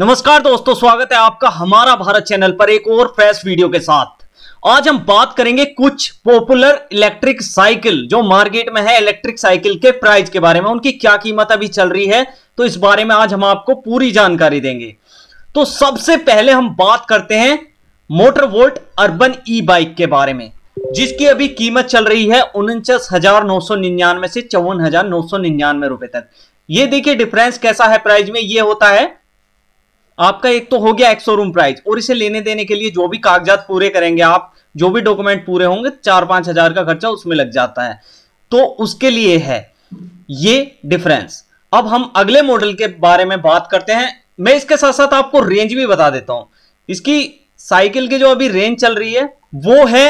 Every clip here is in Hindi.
नमस्कार दोस्तों स्वागत है आपका हमारा भारत चैनल पर एक और फ्रेश वीडियो के साथ आज हम बात करेंगे कुछ पॉपुलर इलेक्ट्रिक साइकिल जो मार्केट में है इलेक्ट्रिक साइकिल के प्राइस के बारे में उनकी क्या कीमत अभी चल रही है तो इस बारे में आज हम आपको पूरी जानकारी देंगे तो सबसे पहले हम बात करते हैं Motovolt urban e bike के बारे में जिसकी अभी कीमत चल रही है उनचास हजार नौ सौ निन्यानवे से चौवन हजार नौ सौ निन्यानवे रुपए तक ये देखिए डिफरेंस कैसा है प्राइस में ये होता है आपका एक तो हो गया एक्सो रूम प्राइस और इसे लेने देने के लिए जो भी कागजात पूरे करेंगे आप जो भी डॉक्यूमेंट पूरे होंगे चार पांच हजार का खर्चा उसमें लग जाता है तो उसके लिए है ये डिफरेंस अब हम अगले मॉडल के बारे में बात करते हैं मैं इसके साथ साथ आपको रेंज भी बता देता हूं इसकी साइकिल की जो अभी रेंज चल रही है वो है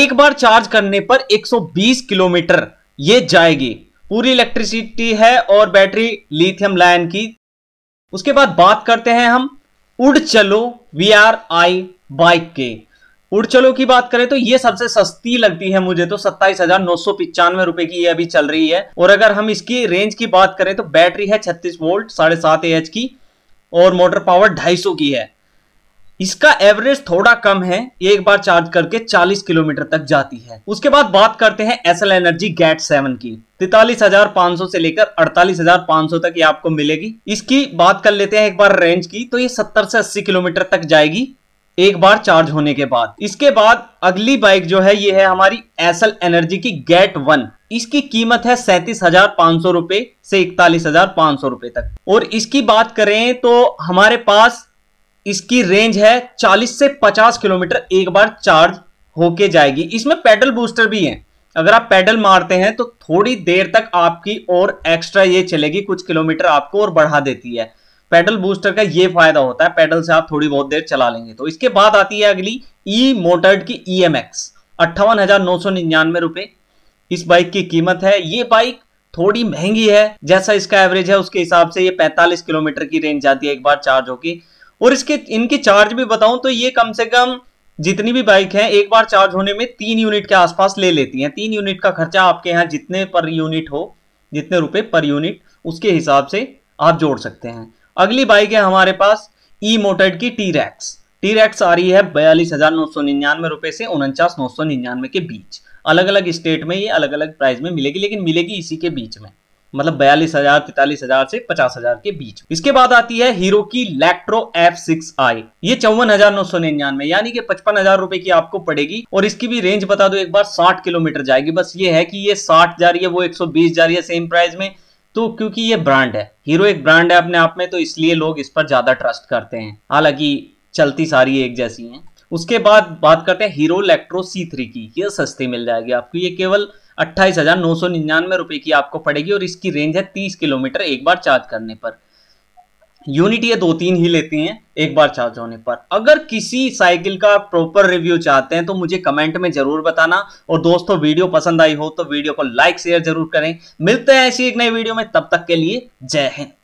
एक बार चार्ज करने पर 120 किलोमीटर ये जाएगी पूरी इलेक्ट्रिसिटी है और बैटरी लिथियम लाइन की उसके बाद बात करते हैं हम उड़ चलो वी आर आई बाइक के उड़ चलो की बात करें तो ये सबसे सस्ती लगती है मुझे तो सत्ताईस हजार नौ सौ पिचानवे रुपए की ये अभी चल रही है और अगर हम इसकी रेंज की बात करें तो बैटरी है छत्तीस वोल्ट साढ़े सात एच की और मोटर पावर ढाई सौ की है इसका एवरेज थोड़ा कम है एक बार चार्ज करके 40 किलोमीटर तक जाती है उसके बाद बात करते हैं एसल एनर्जी गैट सेवन की तैतालीस हजार पांच सौ से लेकर अड़तालीस हजार पांच सौ तक ये आपको मिलेगी इसकी बात कर लेते हैं एक बार रेंज की तो ये सत्तर से अस्सी किलोमीटर तक जाएगी एक बार चार्ज होने के बाद इसके बाद अगली बाइक जो है ये है हमारी एसल एनर्जी की गैट वन इसकी कीमत है सैंतीस हजार पांच सौ रुपए से इकतालीस हजार पांच सौ रुपए तक और इसकी बात करें तो हमारे पास इसकी रेंज है 40 से 50 किलोमीटर एक बार चार्ज होके जाएगी इसमें पेडल बूस्टर भी है अगर आप पेडल मारते हैं तो थोड़ी देर तक आपकी और एक्स्ट्रा ये चलेगी कुछ किलोमीटर आपको और बढ़ा देती है पेडल बूस्टर का ये फायदा होता है पेडल से आप थोड़ी बहुत देर चला लेंगे तो इसके बाद आती है अगली ई मोटर्ड की ई एम एक्स अट्ठावन हजार नौ सौ निन्यानवे रुपए इस बाइक की कीमत है ये बाइक थोड़ी महंगी है जैसा इसका एवरेज है उसके हिसाब से ये 45 किलोमीटर की रेंज जाती है एक बार चार्ज होगी और इसके इनके चार्ज भी बताऊं तो ये कम से कम जितनी भी बाइक है एक बार चार्ज होने में तीन यूनिट के आसपास ले लेती हैं तीन यूनिट का खर्चा आपके यहाँ जितने पर यूनिट हो जितने रुपए पर यूनिट उसके हिसाब से आप जोड़ सकते हैं अगली बाइक है हमारे पास ई मोटर की टी रैक्स टी रैक्स आ रही है बयालीस हजार नौ सौ निन्यानवे रुपए से उनचास नौ सौ निन्यानवे के बीच अलग अलग स्टेट में ये अलग अलग प्राइस में मिलेगी लेकिन मिलेगी इसी के बीच में मतलब बयालीस हजार तैतालीस हजार से पचास हजार के बीच इसके बाद आती है हीरो की लैक्ट्रो एफ सिक्स आई ये चौवन हजार नौ सौ निन्यानवे यानी कि पचपन हजार रुपए की आपको पड़ेगी और इसकी भी रेंज बता दो एक बार साठ किलोमीटर जाएगी बस ये है कि ये साठ जा रही है वो एक सौ बीस जा रही है सेम प्राइस में तो क्योंकि ये ब्रांड है हीरो एक ब्रांड है अपने आप में तो इसलिए लोग इस पर ज्यादा ट्रस्ट करते हैं हालांकि चलती सारी एक जैसी है उसके बाद बात करते हैं हीरो इलेक्ट्रो सी थ्री की यह सस्ती मिल जाएगी आपको ये केवल अट्ठाईस हजार नौ सौ निन्यानवे रुपए की आपको पड़ेगी और इसकी रेंज है तीस किलोमीटर एक बार चार्ज करने पर यूनिट ये दो तीन ही लेते हैं एक बार चार्ज होने पर अगर किसी साइकिल का प्रॉपर रिव्यू चाहते हैं तो मुझे कमेंट में जरूर बताना और दोस्तों वीडियो पसंद आई हो तो वीडियो को लाइक शेयर जरूर करें मिलते हैं ऐसी एक नई वीडियो में तब तक के लिए जय हिंद